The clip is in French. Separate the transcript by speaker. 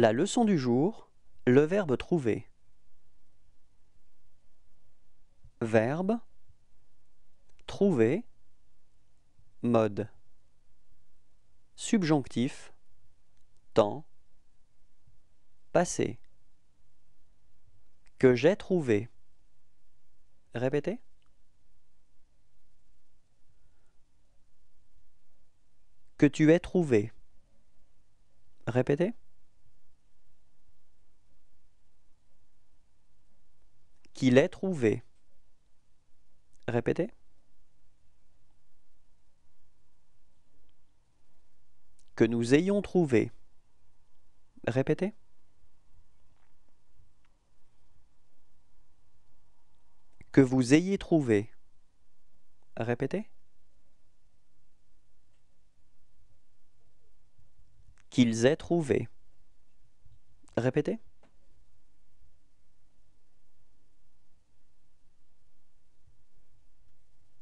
Speaker 1: La leçon du jour, le verbe trouver. Verbe trouver mode subjonctif temps passé que j'ai trouvé. Répétez. Que tu aies trouvé. Répétez. qu'il ait trouvé. Répétez. Que nous ayons trouvé. Répétez. Que vous ayez trouvé. Répétez. Qu'ils aient trouvé. Répétez.